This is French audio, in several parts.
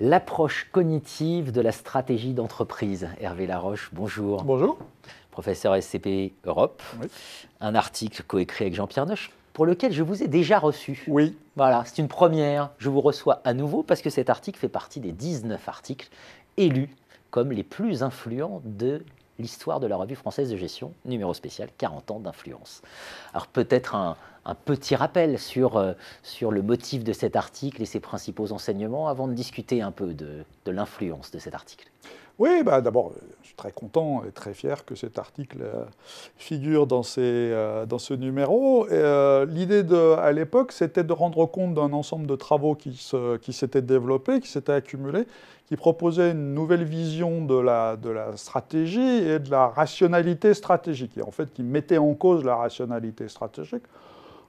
l'approche cognitive de la stratégie d'entreprise. Hervé Laroche, bonjour. Bonjour. Professeur SCP Europe. Un article coécrit avec Jean-Pierre Noche pour lequel je vous ai déjà reçu. Oui. Voilà, c'est une première. Je vous reçois à nouveau parce que cet article fait partie des 19 articles élus comme les plus influents de l'histoire de la revue française de gestion, numéro spécial 40 ans d'influence. Alors peut-être un, un petit rappel sur, euh, sur le motif de cet article et ses principaux enseignements avant de discuter un peu de, de l'influence de cet article. Oui, bah, d'abord, euh, je suis très content et très fier que cet article euh, figure dans, ces, dans, ce numéro. L'idée à l'époque, c'était de rendre compte d'un ensemble de travaux qui s'étaient développés, qui s'étaient accumulés, qui proposaient une nouvelle vision de la, de la, stratégie et de la rationalité stratégique, et en fait qui mettait en cause la rationalité stratégique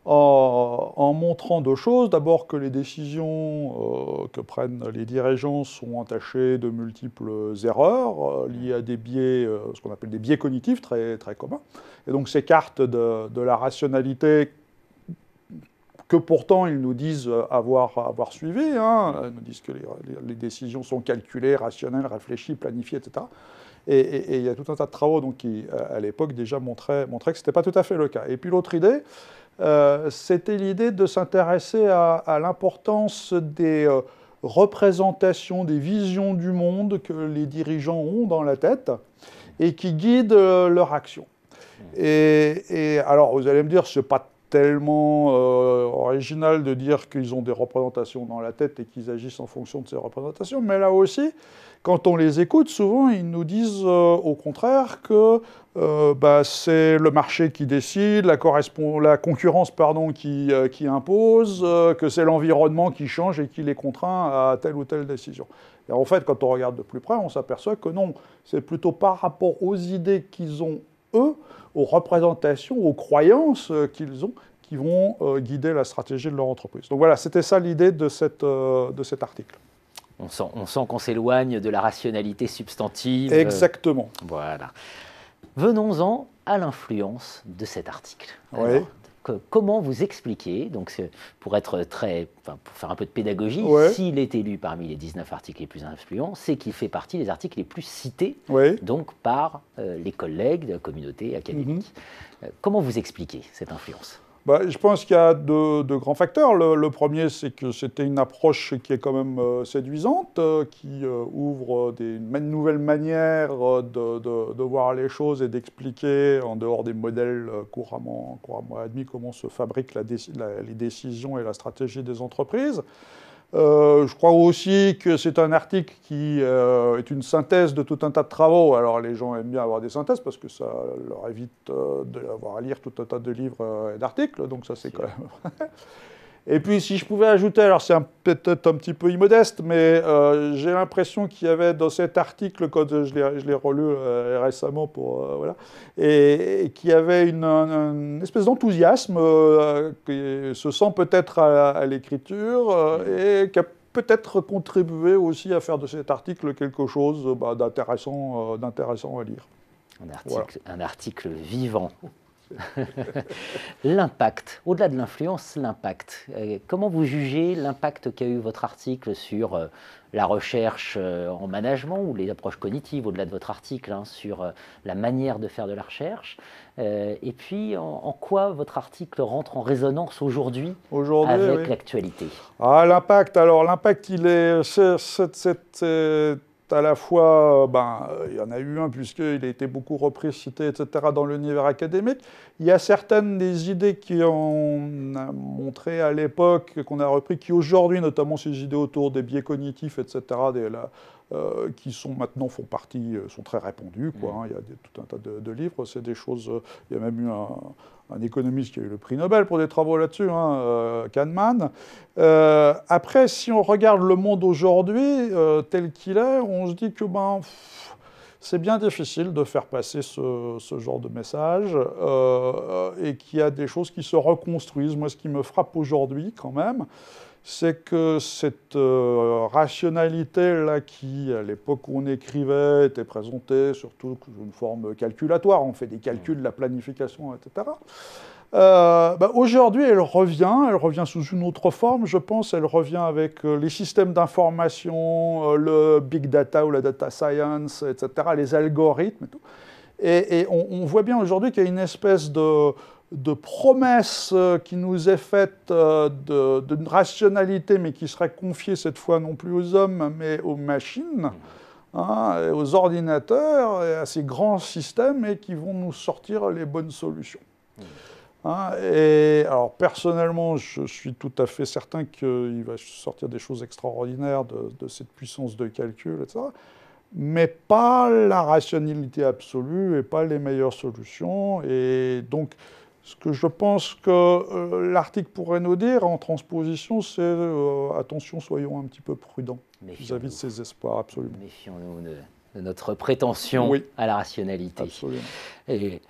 en montrant deux choses. D'abord que les décisions euh, que prennent les dirigeants sont entachées de multiples erreurs euh, liées à des biais, euh, ce qu'on appelle des biais cognitifs très, communs, et donc s'écartent de, de la rationalité que pourtant ils nous disent avoir, avoir suivi. Ils hein, nous disent que les, les, décisions sont calculées, rationnelles, réfléchies, planifiées, etc. Et, il y a tout un tas de travaux donc, qui, à l'époque, déjà montraient, montraient que ce n'était pas tout à fait le cas. Et puis l'autre idée, euh, c'était l'idée de s'intéresser à, l'importance des euh, représentations, des visions du monde que les dirigeants ont dans la tête et qui guident euh, leur action. Mmh. Et, alors, vous allez me dire, ce n'est pas tellement euh, original de dire qu'ils ont des représentations dans la tête et qu'ils agissent en fonction de ces représentations, mais là aussi, quand on les écoute, souvent ils nous disent euh, au contraire que euh, bah, c'est le marché qui décide, la, la concurrence pardon, qui, qui impose, que c'est l'environnement qui change et qui les contraint à telle ou telle décision. Et en fait, quand on regarde de plus près, on s'aperçoit que non, c'est plutôt par rapport aux idées qu'ils ont aux représentations, aux croyances euh, qu'ils ont, qui vont euh, guider la stratégie de leur entreprise. Donc voilà, c'était ça l'idée de, euh, de cet article. On sent, qu'on s'éloigne de la rationalité substantive. Exactement. voilà. Venons-en à l'influence de cet article. Oui comment vous expliquez, donc pour être très, pour faire un peu de pédagogie, s'il est élu parmi les 19 articles les plus influents, c'est qu'il fait partie des articles les plus cités, donc par euh, les collègues de la communauté académique. Mhm. Euh, comment vous expliquez cette influence bah, je pense qu'il y a deux, grands facteurs. Le, le premier, c'est que c'était une approche qui est quand même euh, séduisante, euh, qui euh, ouvre des nouvelles manières de, de, de, voir les choses et d'expliquer, en dehors des modèles couramment, couramment admis, comment se fabriquent les décisions et la stratégie des entreprises. Euh, je crois aussi que c'est un article qui euh, est une synthèse de tout un tas de travaux. Alors les gens aiment bien avoir des synthèses parce que ça leur évite euh, d'avoir à lire tout un tas de livres et d'articles, donc ça c'est quand même. Et puis, si je pouvais ajouter, alors c'est peut-être un petit peu immodeste, mais euh, j'ai l'impression qu'il y avait dans cet article, quand je l'ai relu euh, récemment, pour, euh, voilà, et, qu'il y avait une, espèce d'enthousiasme qui se sent peut-être à, l'écriture et qui a peut-être contribué aussi à faire de cet article quelque chose bah, d'intéressant à lire. Un article, un article vivant. l'impact, au-delà de l'influence, l'impact. Euh, comment vous jugez l'impact qu'a eu votre article sur euh, la recherche euh, en management ou les approches cognitives, au-delà de votre article, hein, sur la manière de faire de la recherche Et puis, en, quoi votre article rentre en résonance aujourd'hui avec l'actualité ah, L'impact, alors l'impact, il est à la fois, euh, ben, euh, il y en a eu un puisqu'il a été beaucoup repris, cité, etc., dans l'univers académique. Il y a certaines des idées qui ont euh, montré à l'époque, qu'on a repris, qui aujourd'hui, notamment ces idées autour des biais cognitifs, etc., euh, qui sont maintenant font partie, euh, sont très répandus. Quoi, mm. hein. il y a tout un tas de, livres, c'est des choses. Euh, il y a même eu un, économiste qui a eu le prix Nobel pour des travaux là-dessus, hein, Kahneman. après, si on regarde le monde aujourd'hui tel qu'il est, on se dit que ben, c'est bien difficile de faire passer ce, genre de message et qu'il y a des choses qui se reconstruisent. Moi, ce qui me frappe aujourd'hui quand même, c'est que cette euh, rationalité-là qui, à l'époque où on écrivait, était présentée surtout sous une forme calculatoire, on fait des calculs de la planification, etc., euh, bah, aujourd'hui elle revient, elle revient sous une autre forme, je pense, elle revient avec euh, les systèmes d'information, le big data ou la data science, etc., les algorithmes et tout. Et, on, voit bien aujourd'hui qu'il y a une espèce de de promesses euh, qui nous est faite euh, de rationalité, mais qui serait confiée cette fois non plus aux hommes, mais aux machines, mmh. hein, aux ordinateurs, et à ces grands systèmes, et qui vont nous sortir les bonnes solutions. Mmh. Hein, et alors personnellement, je suis tout à fait certain qu'il va sortir des choses extraordinaires de, de, cette puissance de calcul, etc. Mais pas la rationalité absolue et pas les meilleures solutions. Et donc, ce que je pense que euh, l'article pourrait nous dire en transposition, c'est euh, attention, soyons un petit peu prudents vis-à-vis de ces espoirs, absolument. Méfions-nous de, notre prétention à la rationalité. Absolument. Et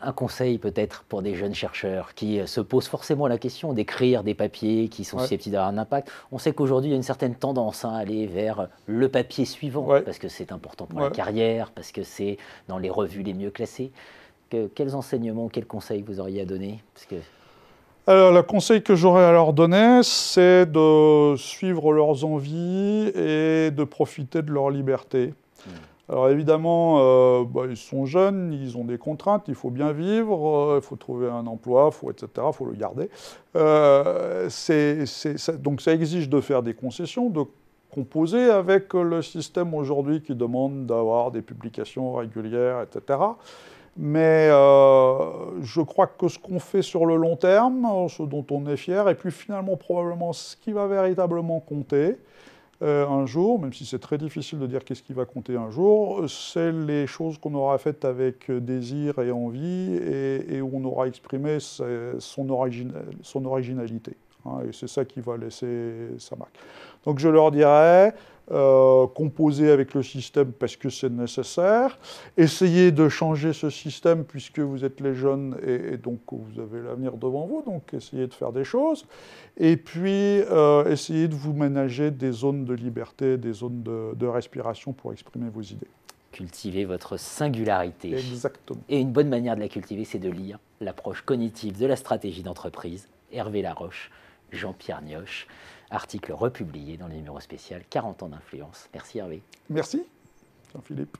un conseil peut-être pour des jeunes chercheurs qui euh, se posent forcément la question d'écrire des papiers qui sont susceptibles d'avoir un impact. On sait qu'aujourd'hui, il y a une certaine tendance hein, à aller vers le papier suivant, parce que c'est important pour la carrière, parce que c'est dans les revues les mieux classées quels enseignements, quels conseils vous auriez à donner Alors, euh, le conseil que j'aurais à leur donner, c'est de suivre leurs envies et de profiter de leur liberté. Hmm. Alors évidemment, euh, bah, ils sont jeunes, ils ont des contraintes, il faut bien vivre, euh, il faut trouver un emploi, faut, etc., il faut le garder. donc ça exige de faire des concessions, de composer avec le système aujourd'hui qui demande d'avoir des publications régulières, etc. Mais euh, je crois que ce qu'on fait sur le long terme, ce dont on est fier, et puis finalement probablement ce qui va véritablement compter euh, un jour, même si c'est très difficile de dire qu'est-ce qui va compter un jour, c'est les choses qu'on aura faites avec désir et envie et, où on aura exprimé son, originalité. Hein, et c'est ça qui va laisser sa marque. Donc je leur dirais, euh, composer avec le système parce que c'est nécessaire, essayez de changer ce système puisque vous êtes les jeunes et, donc vous avez l'avenir devant vous, donc essayez de faire des choses, et puis euh, essayez de vous ménager des zones de liberté, des zones de, de respiration pour exprimer vos idées. Cultiver votre singularité. Exactement. Et une bonne manière de la cultiver, c'est de lire l'approche cognitive de la stratégie d'entreprise, Hervé Laroche, Jean-Pierre Nioche article republié dans le numéro spécial 40 ans d'influence. Merci Hervé. Merci, Jean-Philippe.